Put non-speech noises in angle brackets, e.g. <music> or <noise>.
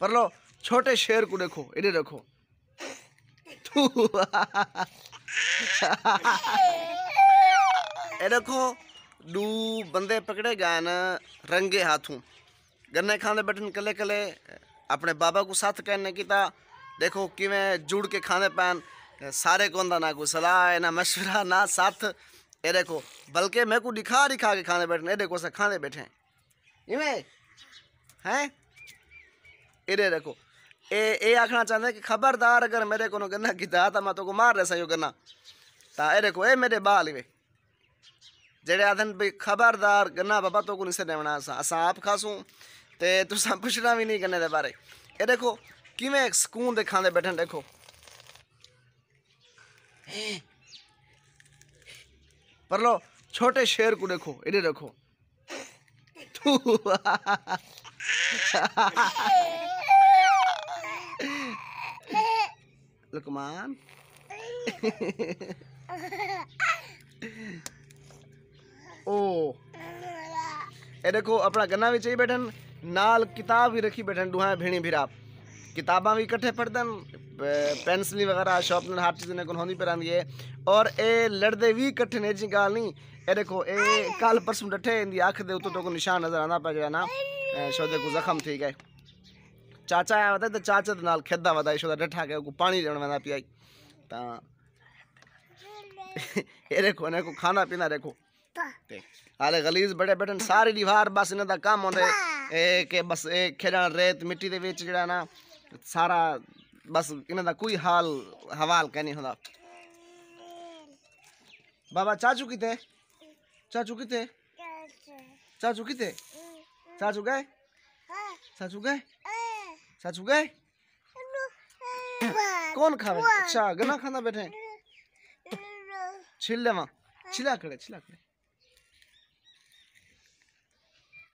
पर लो छोटे शेर को देखो इधर देखो ये देखो दू बंदे पकड़े गए न रंगे हाथों गन्ने खाने बैठन कले कले अपने बाबा को साथ कहने की था देखो किवें जुड़ के खाने पैन सारे को ना कोई सलाह ना मशवरा ना साथ ये देखो बल्कि मैं को दिखा दिखा के खाने बैठने ये देखो सर खाने बैठे इवें हैं इरे रखो ए ए आखना चाहते कि खबरदार अगर मेरे को गन्ना कीता तो मैं तो को मार रहा सही गन्ना ता ए रखो ये मेरे बाल वे जेड़े आदन भाई खबरदार गन्ना बाबा तो को देना असा आप खासू ते तुसा पुछना भी नहीं गन्ने दे बारे ए देखो किवें सुकून दे खांदे बैठन देखो पर लो छोटे शेर को देखो इधर देखो <laughs> <laughs> <laughs> come on. <laughs> ओ ए देखो अपना गन्ना भी चाहिए बैठन नाल किताब भी रखी बैठन डुहा भेणी भिराप किताबा भी इकट्ठे पढ़दन पेंसिल वगैरह शॉपनर हर चीज़ ने कौन होनी पर है और ए लड़दे भी इकट्ठे ने जी गाल नहीं ए देखो ए कल परसों डटे इंदी अख दे उतो तो को निशान नजर आना गया ना शोदे को जख्म थी गए ચાચા આવ્યા હતા તો ચાચા નાલ ખેદા હતા એ સોદા ડઠા કે પાણી રણવાના પીઆઈ તા એ રેખો ને ખાના પીના રેખો हाले गलीज बड़े बैठन सारी दीवार बस इन्हें का काम होंगे के बस खेलना रेत मिट्टी के बेच जरा ना सारा बस इन्हें का कोई हाल हवाल कहनी होंगे बाबा चाचू कितने चाचू कितने चाचू कितने हम्म। चाचू गए हाँ। चाचू गए सासू गए कौन खावे अच्छा गन्ना खाना बैठे छिल छिला करे छिला करे